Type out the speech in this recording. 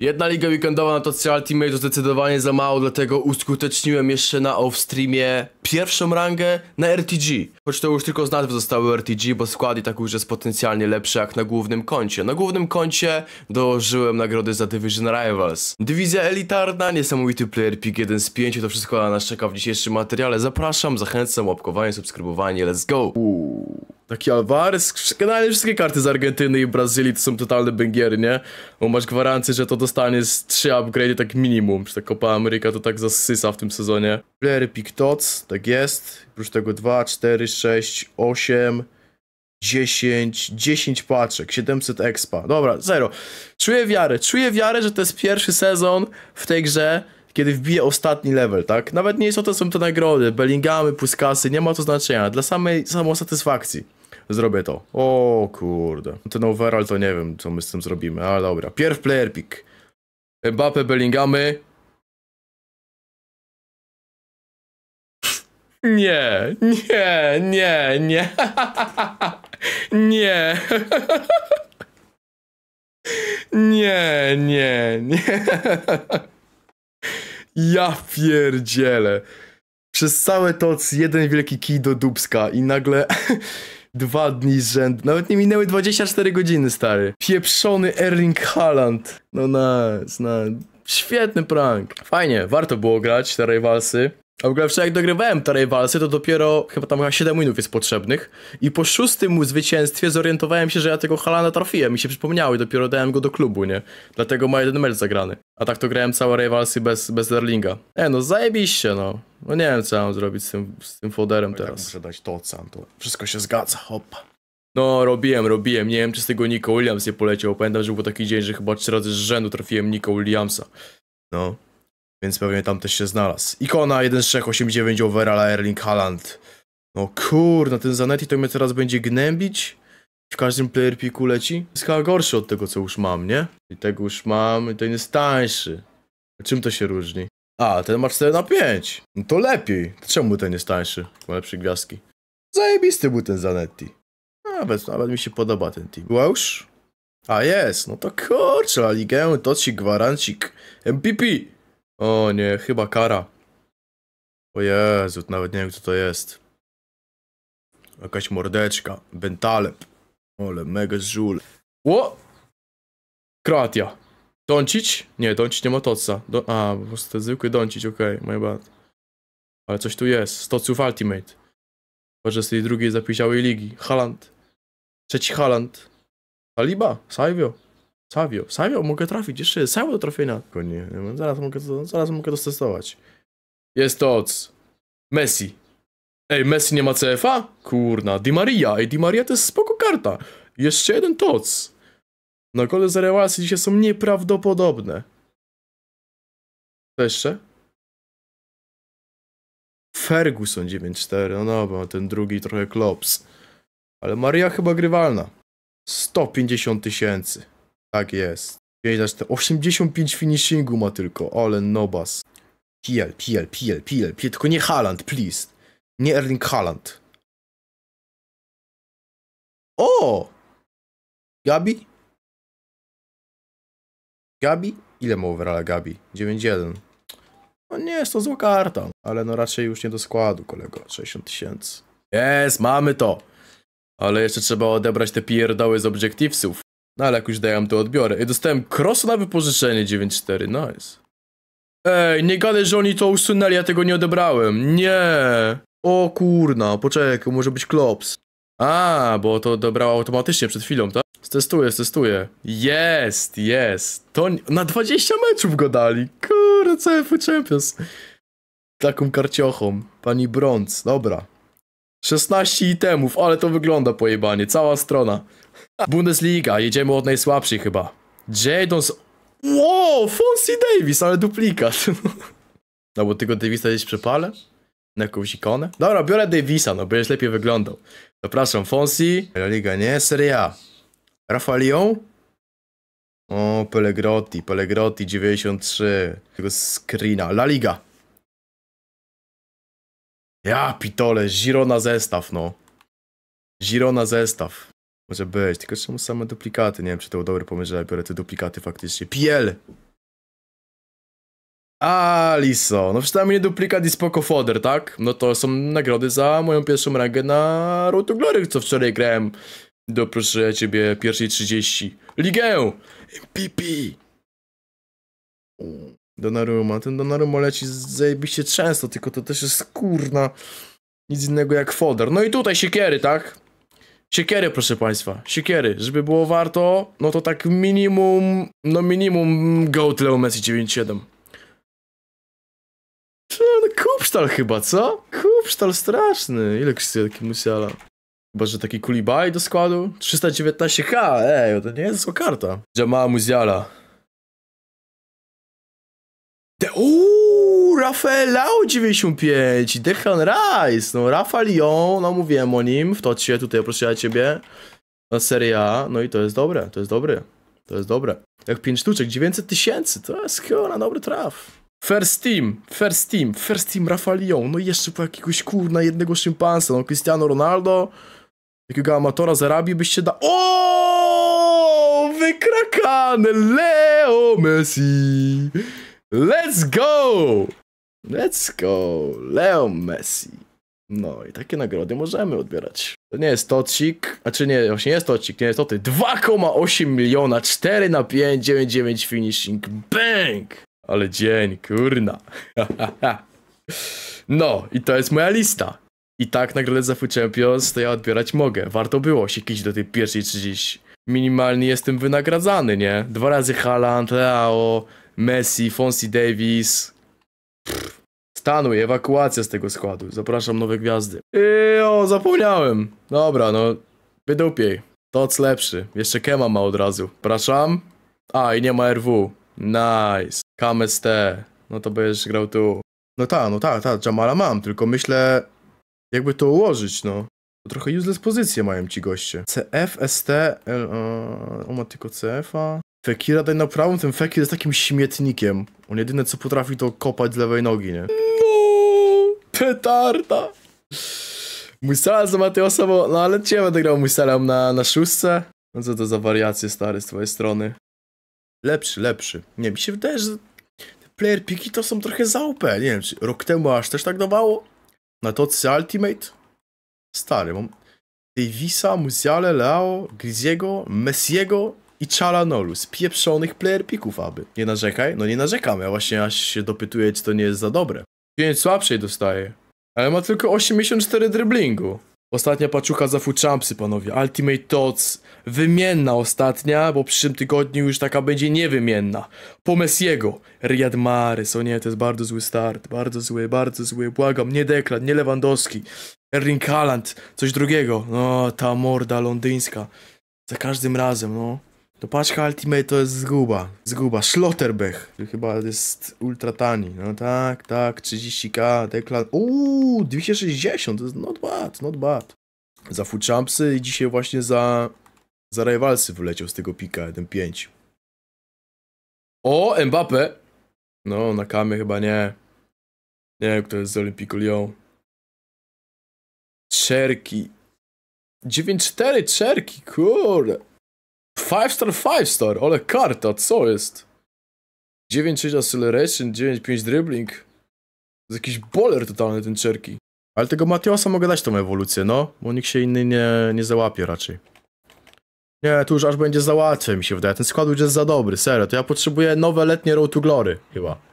Jedna liga weekendowa na no to Ultimate to zdecydowanie za mało, dlatego uskuteczniłem jeszcze na offstreamie pierwszą rangę na RTG. Choć to już tylko z nazwy zostały RTG, bo skład i tak już jest potencjalnie lepszy jak na głównym koncie. Na głównym koncie dołożyłem nagrody za Division Rivals. Dywizja elitarna, niesamowity player pick 1 z 5, to wszystko na nas czeka w dzisiejszym materiale. Zapraszam, zachęcam, łapkowanie, subskrybowanie, let's go! Uuu. Taki Alvarez, generalnie wszystkie karty z Argentyny i Brazylii to są totalne bęgiery, nie? Bo masz gwarancję, że to dostanie z 3 upgrade'y tak minimum, czy ta Copa Ameryka to tak zasysa w tym sezonie. Player pick tots, tak jest. Oprócz tego 2, 4, 6, 8, 10, 10 paczek, 700 expa. Dobra, zero. Czuję wiarę, czuję wiarę, że to jest pierwszy sezon w tej grze, kiedy wbije ostatni level, tak? Nawet nie jest o to, są te nagrody, Bellingamy, Puskasy, nie ma to znaczenia, dla samej samosatysfakcji zrobię to. O kurde. Ten overall to nie wiem, co my z tym zrobimy, ale dobra. Pierw player pick. Mbappe, Bellingamy. Nie, nie, nie, nie. nie. nie, nie, nie. ja pierdzielę. Przez całe toc jeden wielki kij do dubska i nagle Dwa dni z rzędu. Nawet nie minęły 24 godziny, stary. Pieprzony Erling Haaland. No nice, nice. Świetny prank. Fajnie, warto było grać te rywalsy. A w ogóle wczoraj jak dogrywałem te walce to dopiero chyba tam 7 minut jest potrzebnych. I po szóstym mu zwycięstwie zorientowałem się, że ja tego Halana trafiłem. Mi się przypomniały, dopiero dałem go do klubu, nie? Dlatego ma jeden mecz zagrany. A tak to grałem całe rywalsy bez, bez Darlinga. E, no zajebiście, no. No nie wiem, co mam zrobić z tym, z tym foderem no tak teraz. Tak muszę dać to sam. to wszystko się zgadza, hopa. No, robiłem, robiłem. Nie wiem, czy z tego Nico Williams nie poleciał. Pamiętam, że był taki dzień, że chyba trzy razy z rzędu trafiłem Nico Williamsa. No. Więc pewnie tam też się znalazł. Ikona 1.3.89 overalla Erling Haaland. No na ten Zanetti to mnie teraz będzie gnębić? W każdym player piku leci? Jest chyba gorszy od tego, co już mam, nie? I tego już mam, i ten jest tańszy. A czym to się różni? A, ten ma 4 na 5. No to lepiej. To czemu ten jest tańszy? Ma lepsze gwiazdki. Zajebisty był ten Zanetti. Nawet, nawet mi się podoba ten team. Welsh? A jest, no to kurczę, Ligę to ci gwarancik. MPP. O nie, chyba kara. O Jezu, nawet nie wiem kto to jest. Jakaś mordeczka. Bentaleb. Ole, mega żul. Ło! Kroatia. Dącić? Nie, dącić nie ma toca. Do... A, po prostu zwykły dącić, okej, okay, moja bad. Ale coś tu jest. Stoców Ultimate. Może z tej drugiej zapisiałej ligi. Haland. Trzeci Haland. Taliba, Saivio. Savio, Savio, mogę trafić, jeszcze jest Savio do trafienia. Tylko nie, zaraz mogę, zaraz mogę dotestować. Jest Tots. Messi. Ej, Messi nie ma CFA? Kurna, Di Maria. Ej, Di Maria to jest spoko karta. Jeszcze jeden toc. No gole z Realacji dzisiaj są nieprawdopodobne. Co jeszcze? Ferguson 9-4, no dobra, ten drugi trochę klops. Ale Maria chyba grywalna. 150 tysięcy. Tak jest. Wiedzieć te 85 finishingu ma tylko, ale nobas. PL, PL, PL, PL, PL, tylko nie Haaland, please. Nie Erling Haaland. O! Gabi? Gabi? Ile ma overalla Gabi? 9-1. No nie jest to zła karta, ale no raczej już nie do składu, kolego. 60 tysięcy. Jest, mamy to! Ale jeszcze trzeba odebrać te pierdoły z obiektywsów. No ale jak już dałem, to odbiorę. I dostałem crossa na wypożyczenie 9.4, nice. Ej, nie gadaj, że oni to usunęli, ja tego nie odebrałem. Nie. O kurna, poczekaj, może być klops. A, bo to odebrała automatycznie przed chwilą, tak? Testuję, testuję. Jest, jest. To na 20 meczów go dali. Kurde, CFU Champions. Taką karciochą. Pani Brąz, dobra. 16 itemów, ale to wygląda pojebanie, cała strona. Bundesliga, jedziemy od najsłabszych chyba. Jadons... Wow, Fonsi Davis, ale duplikat. No bo tylko Davisa gdzieś przepalę? Na jakąś ikonę? Dobra, biorę Davisa, no będziesz lepiej wyglądał. Zapraszam, Fonsi. La Liga nie, Serie A. Rafalion? O, Pelegrotti, Pelegrotti 93. Tego screena. La Liga. Ja pitole, Ziro na zestaw, no. Ziro na zestaw. Może być, tylko czemu same duplikaty? Nie wiem, czy to był dobry pomysł, że ja biorę te duplikaty faktycznie. Piel! A, Liso, no przynajmniej duplikat i spoko foder, tak? No to są nagrody za moją pierwszą rangę na Road to Glory, co wczoraj grałem. Do, ciebie, pierwszej 30. Ligę! MPP! Donnarumma. Ten Donnarumma leci zajebiście często, tylko to też jest kurna nic innego jak foder. No i tutaj siekiery, tak? Siekiery, proszę państwa, siekiery. Żeby było warto, no to tak minimum, no minimum GOAT Leo Messi 97. Co? No, no kupsztal chyba, co? Kupsztal straszny. Ile krzyjaki musiala? Chyba, że taki Kulibaj do składu? 319k, ej, to nie jest zła karta. Jamaa Muziala. De Uuu, Rafaelao 95, Dechan Rice, no Rafa Lyon, no mówiłem o nim, w tocie tutaj proszę ja ciebie. Na Serie A, no i to jest dobre, to jest dobre, to jest dobre. Jak 5 sztuczek, 900 tysięcy, to jest chyba na dobry traf. First team, first team, first team Rafa Lyon, no i jeszcze po jakiegoś kurna jednego szympansa, no Cristiano Ronaldo, jakiego amatora z się da... O, Wykrakany Leo Messi! Let's go! Let's go! Leo Messi. No i takie nagrody możemy odbierać. To nie jest tocik, a czy nie, właśnie jest tocik, nie jest to ty. 2,8 miliona, 4 na 5, 99 finishing, bang! Ale dzień, kurna. no i to jest moja lista. I tak nagrodę za Food Champions to ja odbierać mogę. Warto było się kiedyś do tej pierwszej 30. Minimalnie jestem wynagradzany, nie? Dwa razy Haaland, Leo, Messi, Fonsi Davis. Stanuj, ewakuacja z tego składu. Zapraszam nowe gwiazdy. Eee, zapomniałem. Dobra, no. Wydupiej. Toc lepszy. Jeszcze Kema ma od razu. Praszam? A, i nie ma RW. Nice. KMST. No to będziesz grał tu. No tak, no tak, tak. Jamala mam, tylko myślę, jakby to ułożyć, no. To trochę useless pozycje mają ci goście. CF, ST, L, e, o, ma tylko CF-a. Fekira daj na prawą, ten Fekir jest takim śmietnikiem. On jedyne co potrafi to kopać z lewej nogi, nie? No, petarda. Mój salam za Mateosa, bo... No ale cię będę grał mój salam na, na szóstce. No co to za wariacje stary z twojej strony. Lepszy, lepszy. Nie, mi się wydaje, że te player piki to są trochę za Nie wiem, czy rok temu aż też tak dawało. Na tocy Ultimate? Stary, mam... Davisa, Musiale, Leo, Griziego, Messiego, i Chalanolu z pieprzonych player pików aby. Nie narzekaj? No nie narzekam, ja właśnie aż się dopytuję, czy to nie jest za dobre. Pięć słabszej dostaje. Ale ma tylko 84 driblingu. Ostatnia paczucha za futchampsy panowie. Ultimate Tots. Wymienna ostatnia, bo w przyszłym tygodniu już taka będzie niewymienna. Po Messiego. Riyad Mahrez. O nie, to jest bardzo zły start. Bardzo zły, bardzo zły. Błagam, nie Deklan, nie Lewandowski. Erling Haaland. Coś drugiego. No, ta morda londyńska. Za każdym razem, no. To paczka Ultimate to jest zguba. Zguba. Schlotterbech. Chyba jest ultra tani. No tak, tak. 30k. Deklan. Uuu, 260. To jest not bad, not bad. Za futchampsy i dzisiaj właśnie za... Za rywalsy wyleciał z tego pika 1-5. O, Mbappe. No, na kamie chyba nie. Nie wiem, kto jest z Olympiku Lyon. Czerki. 9-4 Czerki, kurde. 5 star, 5 star, ale karta, co jest? 9-6 acceleration, 9-5 dribbling. To jest jakiś boler totalny ten Czerki. Ale tego Matiosa mogę dać tą ewolucję, no. Bo nikt się inny nie, nie załapie raczej. Nie, tu już aż będzie za łatwe mi się wydaje. Ten skład już jest za dobry, serio. To ja potrzebuję nowe letnie Road to Glory, chyba.